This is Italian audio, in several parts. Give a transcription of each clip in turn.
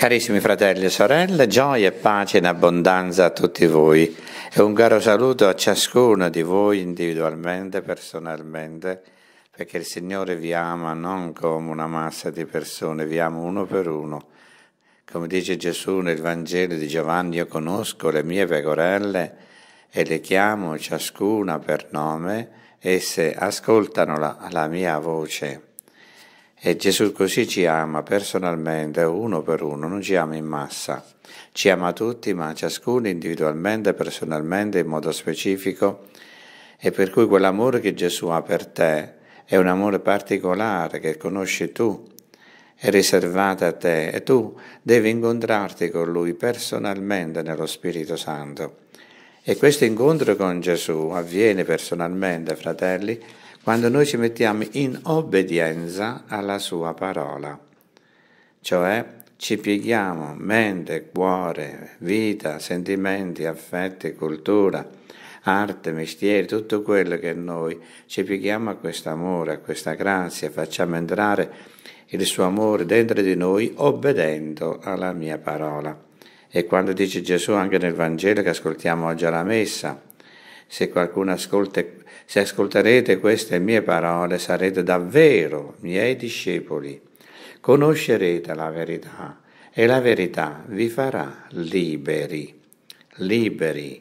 Carissimi fratelli e sorelle, gioia e pace in abbondanza a tutti voi e un caro saluto a ciascuno di voi individualmente, personalmente, perché il Signore vi ama non come una massa di persone, vi ama uno per uno. Come dice Gesù nel Vangelo di Giovanni, io conosco le mie pecorelle e le chiamo ciascuna per nome, esse ascoltano la, la mia voce. E Gesù così ci ama personalmente, uno per uno, non ci ama in massa. Ci ama tutti, ma ciascuno individualmente, personalmente, in modo specifico. E per cui quell'amore che Gesù ha per te è un amore particolare che conosci tu, è riservato a te e tu devi incontrarti con Lui personalmente nello Spirito Santo. E questo incontro con Gesù avviene personalmente, fratelli, quando noi ci mettiamo in obbedienza alla sua parola, cioè ci pieghiamo mente, cuore, vita, sentimenti, affetti, cultura, arte, mestieri, tutto quello che noi ci pieghiamo a questo amore, a questa grazia, facciamo entrare il suo amore dentro di noi obbedendo alla mia parola. E quando dice Gesù anche nel Vangelo che ascoltiamo oggi alla messa, se qualcuno ascolta, se ascolterete queste mie parole, sarete davvero miei discepoli. Conoscerete la verità e la verità vi farà liberi. Liberi.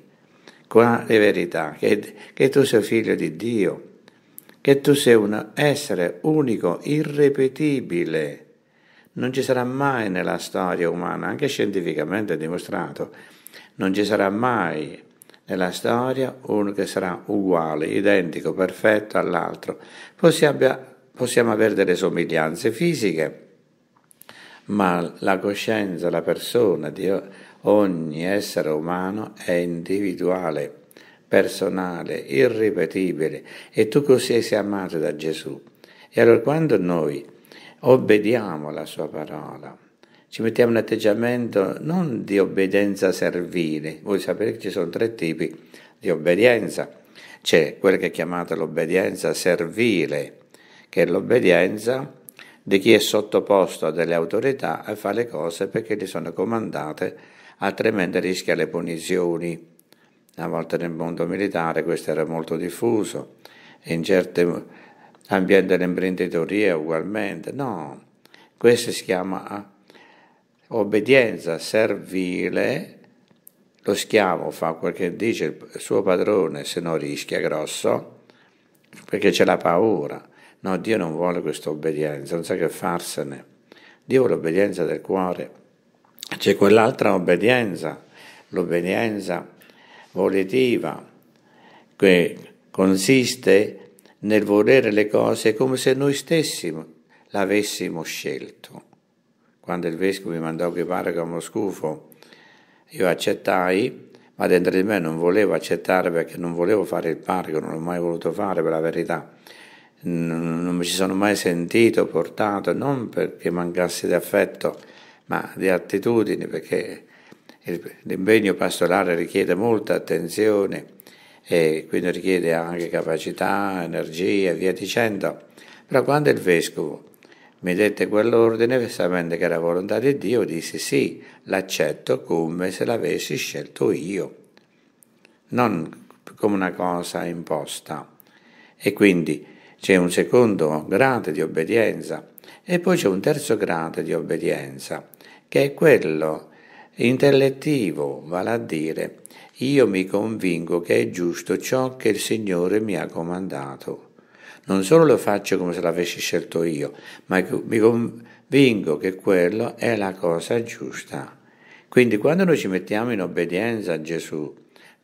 Quale verità? Che, che tu sei figlio di Dio, che tu sei un essere unico, irrepetibile. Non ci sarà mai nella storia umana, anche scientificamente dimostrato, non ci sarà mai nella storia uno che sarà uguale, identico, perfetto all'altro. possiamo avere delle somiglianze fisiche, ma la coscienza, la persona di ogni essere umano è individuale, personale, irripetibile e tu così sei amato da Gesù. E allora quando noi obbediamo alla sua parola, ci mettiamo in atteggiamento non di obbedienza servile. Voi sapete che ci sono tre tipi di obbedienza. C'è quella che è chiamata l'obbedienza servile, che è l'obbedienza di chi è sottoposto a delle autorità e fa le cose perché gli sono comandate, altrimenti rischia le punizioni. Una volta nel mondo militare questo era molto diffuso, in certi ambienti dell'imprenditoria ugualmente. No, questo si chiama obbedienza servile, lo schiavo fa quel che dice il suo padrone se no rischia grosso, perché c'è la paura. No, Dio non vuole questa obbedienza, non sa che farsene. Dio vuole l'obbedienza del cuore. C'è quell'altra obbedienza, l'obbedienza volitiva, che consiste nel volere le cose come se noi stessi l'avessimo scelto quando il vescovo mi mandò Guevara come scufo. Io accettai, ma dentro di me non volevo accettare perché non volevo fare il parco, non l'ho mai voluto fare per la verità. Non mi ci sono mai sentito portato, non perché mancassi di affetto, ma di attitudini, perché l'impegno pastorale richiede molta attenzione e quindi richiede anche capacità, energia e via dicendo. Però quando il vescovo mi dette quell'ordine sapendo che era volontà di Dio, dissi sì, l'accetto come se l'avessi scelto io, non come una cosa imposta. E quindi c'è un secondo grado di obbedienza e poi c'è un terzo grado di obbedienza, che è quello intellettivo, vale a dire io mi convinco che è giusto ciò che il Signore mi ha comandato. Non solo lo faccio come se l'avessi scelto io, ma mi convinco che quello è la cosa giusta. Quindi quando noi ci mettiamo in obbedienza a Gesù,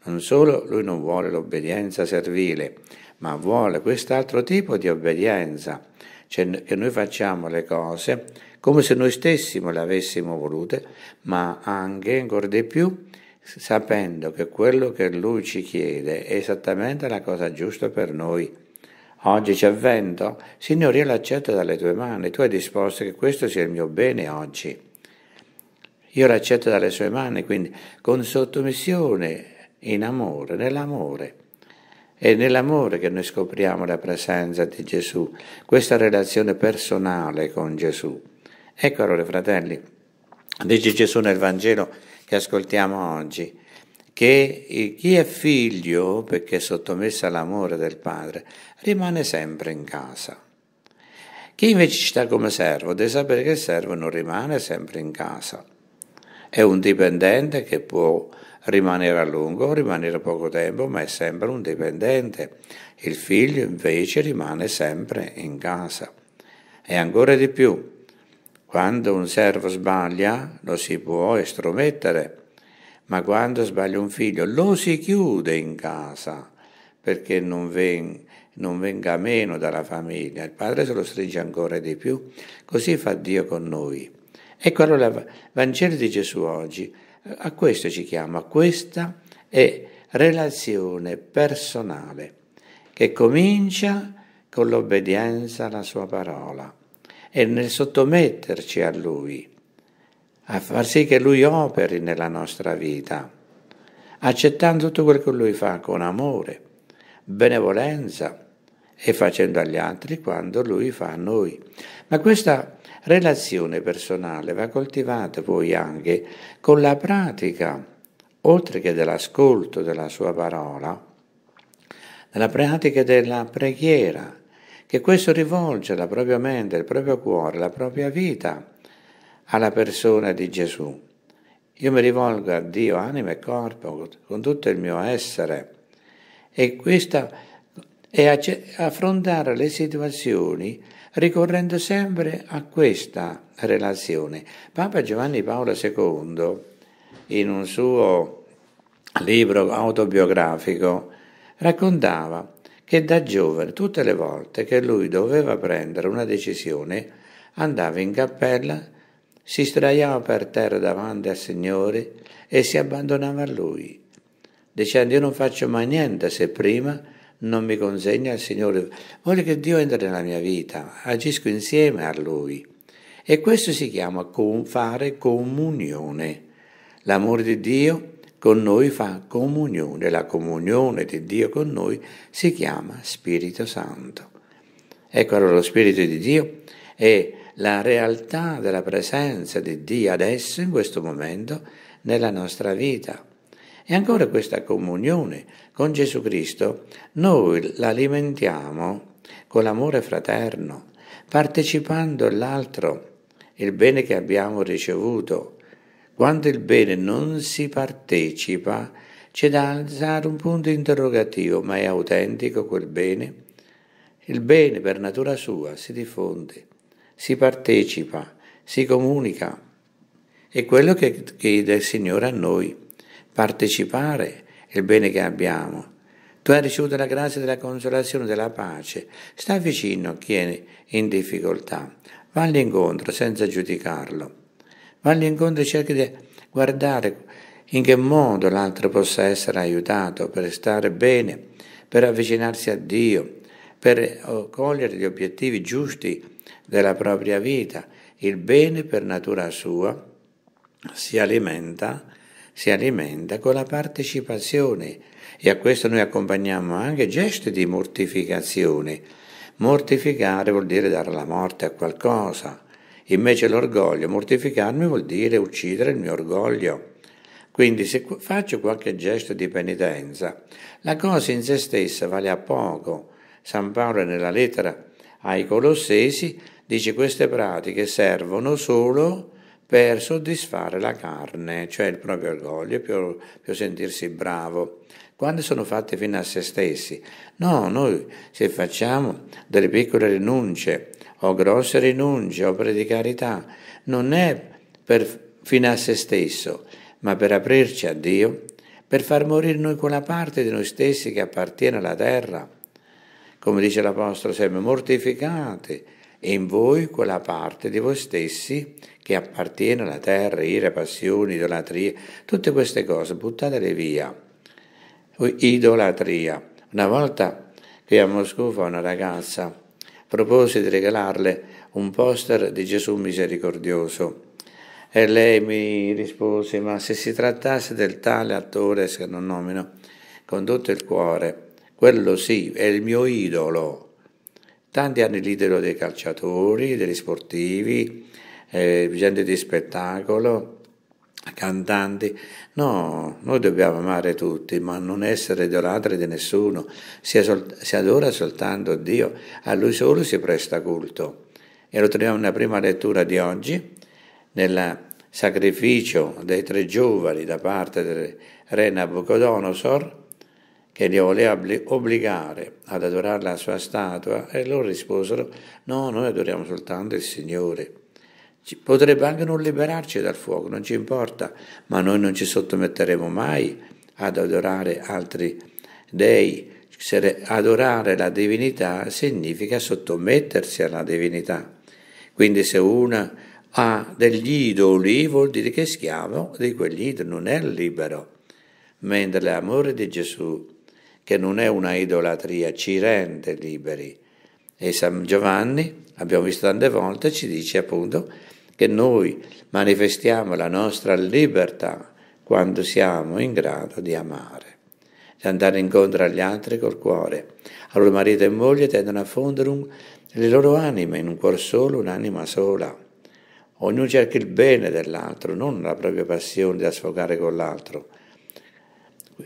non solo lui non vuole l'obbedienza servile, ma vuole quest'altro tipo di obbedienza, cioè che noi facciamo le cose come se noi stessimo le avessimo volute, ma anche ancora di più sapendo che quello che lui ci chiede è esattamente la cosa giusta per noi. Oggi c'è vento? Signore, io l'accetto dalle tue mani, tu hai disposto che questo sia il mio bene oggi. Io l'accetto dalle sue mani, quindi con sottomissione, in amore, nell'amore. È nell'amore che noi scopriamo la presenza di Gesù, questa relazione personale con Gesù. Ecco allora, fratelli, dice Gesù nel Vangelo che ascoltiamo oggi, che chi è figlio, perché è sottomesso all'amore del padre, rimane sempre in casa. Chi invece sta come servo deve sapere che il servo non rimane sempre in casa. È un dipendente che può rimanere a lungo, rimanere poco tempo, ma è sempre un dipendente. Il figlio invece rimane sempre in casa. E ancora di più, quando un servo sbaglia lo si può estromettere ma quando sbaglia un figlio lo si chiude in casa perché non, ven, non, venga meno dalla famiglia, il padre se lo stringe ancora di più, così fa Dio con noi. Ecco allora il Vangelo di Gesù oggi a questo ci chiama, questa è relazione personale che comincia con l'obbedienza alla sua parola e nel sottometterci a lui a far sì che Lui operi nella nostra vita, accettando tutto quello che Lui fa con amore, benevolenza e facendo agli altri quando Lui fa a noi. Ma questa relazione personale va coltivata poi anche con la pratica, oltre che dell'ascolto della Sua parola, nella pratica della preghiera, che questo rivolge la propria mente, il proprio cuore, la propria vita alla persona di Gesù. Io mi rivolgo a Dio, anima e corpo, con tutto il mio essere. E questa è affrontare le situazioni ricorrendo sempre a questa relazione. Papa Giovanni Paolo II, in un suo libro autobiografico, raccontava che da giovane tutte le volte che lui doveva prendere una decisione andava in cappella si sdraiava per terra davanti al Signore e si abbandonava a Lui, dicendo io non faccio mai niente se prima non mi consegna al Signore. Voglio che Dio entri nella mia vita, agisco insieme a Lui. E questo si chiama fare comunione. L'amore di Dio con noi fa comunione, la comunione di Dio con noi si chiama Spirito Santo. Ecco allora lo Spirito di Dio è la realtà della presenza di Dio adesso, in questo momento, nella nostra vita. E ancora questa comunione con Gesù Cristo, noi l'alimentiamo con l'amore fraterno, partecipando all'altro il bene che abbiamo ricevuto. Quando il bene non si partecipa, c'è da alzare un punto interrogativo, ma è autentico quel bene? Il bene per natura sua si diffonde si partecipa, si comunica. È quello che chiede il Signore a noi, partecipare il bene che abbiamo. Tu hai ricevuto la grazia della consolazione, della pace. Sta vicino a chi è in difficoltà. Va all'incontro senza giudicarlo. Va all'incontro e cerca di guardare in che modo l'altro possa essere aiutato per stare bene, per avvicinarsi a Dio, per eh, cogliere gli obiettivi giusti della propria vita. Il bene per natura sua si alimenta, si alimenta con la partecipazione e a questo noi accompagniamo anche gesti di mortificazione. Mortificare vuol dire dare la morte a qualcosa, invece l'orgoglio, mortificarmi vuol dire uccidere il mio orgoglio. Quindi se faccio qualche gesto di penitenza, la cosa in se stessa vale a poco. San Paolo nella lettera ai Colossesi Dice queste pratiche servono solo per soddisfare la carne, cioè il proprio orgoglio, più, più sentirsi bravo. Quando sono fatte fino a se stessi? No, noi se facciamo delle piccole rinunce o grosse rinunce o predicarità, non è per fino a se stesso, ma per aprirci a Dio, per far morire noi quella parte di noi stessi che appartiene alla terra. Come dice l'Apostolo, sempre mortificati e in voi quella parte di voi stessi che appartiene alla terra, ira, passioni, idolatria, tutte queste cose, buttatele via. Idolatria. Una volta qui a Mosca fa una ragazza propose di regalarle un poster di Gesù misericordioso. E lei mi rispose, ma se si trattasse del tale attore, se non nomino, con tutto il cuore, quello sì, è il mio idolo. Tanti anni l'idolo dei calciatori, degli sportivi, eh, gente di spettacolo, cantanti. No, noi dobbiamo amare tutti, ma non essere idolatri di nessuno. Si, esol- si adora soltanto Dio, a Lui solo si presta culto. E lo troviamo nella prima lettura di oggi, nel sacrificio dei tre giovani da parte del re Nabucodonosor che li voleva obbligare ad adorare la sua statua e loro risposero no, noi adoriamo soltanto il Signore. Potrebbe anche non liberarci dal fuoco, non ci importa, ma noi non ci sottometteremo mai ad adorare altri dei. Adorare la divinità significa sottomettersi alla divinità. Quindi se una ha degli idoli vuol dire che è schiavo di quegli idoli, non è libero. Mentre l'amore di Gesù che non è una idolatria, ci rende liberi. E San Giovanni, abbiamo visto tante volte, ci dice appunto che noi manifestiamo la nostra libertà quando siamo in grado di amare, di andare incontro agli altri col cuore. Allora marito e moglie tendono a fondere un, le loro anime in un cuor solo, un'anima sola. Ognuno cerca il bene dell'altro, non la propria passione da sfogare con l'altro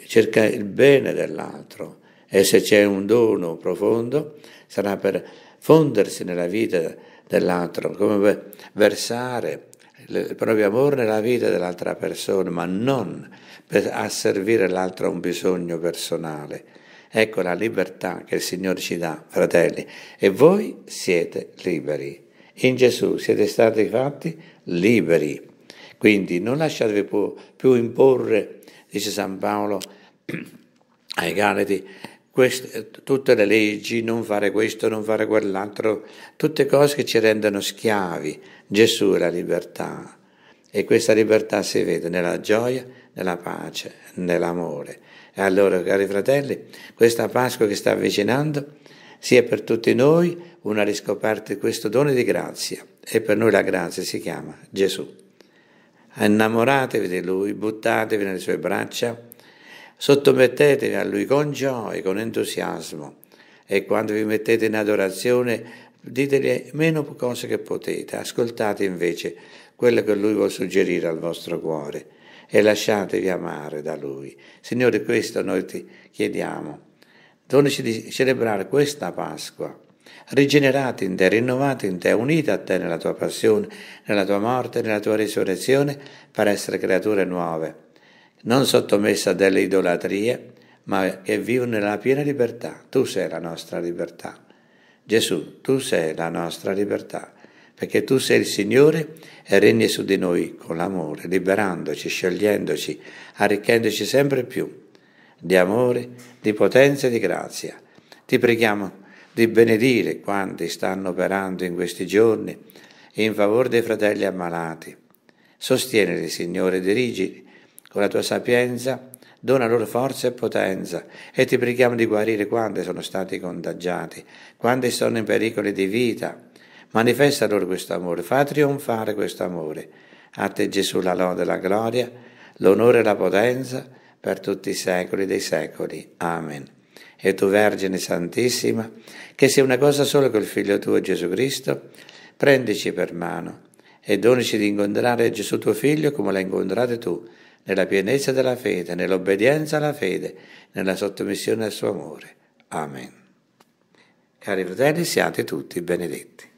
cerca il bene dell'altro e se c'è un dono profondo sarà per fondersi nella vita dell'altro, come versare il proprio amore nella vita dell'altra persona, ma non per asservire l'altro a un bisogno personale. Ecco la libertà che il Signore ci dà, fratelli, e voi siete liberi. In Gesù siete stati fatti liberi. Quindi non lasciatevi più imporre dice San Paolo ai Galati, queste, tutte le leggi, non fare questo, non fare quell'altro, tutte cose che ci rendono schiavi. Gesù è la libertà e questa libertà si vede nella gioia, nella pace, nell'amore. E allora, cari fratelli, questa Pasqua che sta avvicinando sia per tutti noi una riscoperta di questo dono di grazia e per noi la grazia si chiama Gesù. Innamoratevi di Lui, buttatevi nelle sue braccia, sottomettetevi a Lui con gioia, con entusiasmo e quando vi mettete in adorazione ditele meno cose che potete, ascoltate invece quello che Lui vuole suggerire al vostro cuore e lasciatevi amare da Lui. Signore, questo noi ti chiediamo. Donaci di celebrare questa Pasqua rigenerata in te, rinnovata in te, unita a te nella tua passione, nella tua morte, nella tua risurrezione, per essere creature nuove, non sottomessa a delle idolatrie, ma che vivono nella piena libertà. Tu sei la nostra libertà. Gesù, tu sei la nostra libertà, perché tu sei il Signore e regni su di noi con l'amore, liberandoci, scegliendoci, arricchendoci sempre più di amore, di potenza e di grazia. Ti preghiamo di benedire quanti stanno operando in questi giorni in favore dei fratelli ammalati. Sostienili, Signore, dirigili con la tua sapienza, dona loro forza e potenza e ti preghiamo di guarire quanti sono stati contagiati, quanti sono in pericolo di vita. Manifesta loro questo amore, fa trionfare questo amore. A te Gesù la lode e la gloria, l'onore e la potenza per tutti i secoli dei secoli. Amen e tu Vergine Santissima, che sei una cosa sola col Figlio tuo Gesù Cristo, prendici per mano e donici di incontrare Gesù tuo Figlio come l'hai incontrato tu, nella pienezza della fede, nell'obbedienza alla fede, nella sottomissione al suo amore. Amen. Cari fratelli, siate tutti benedetti.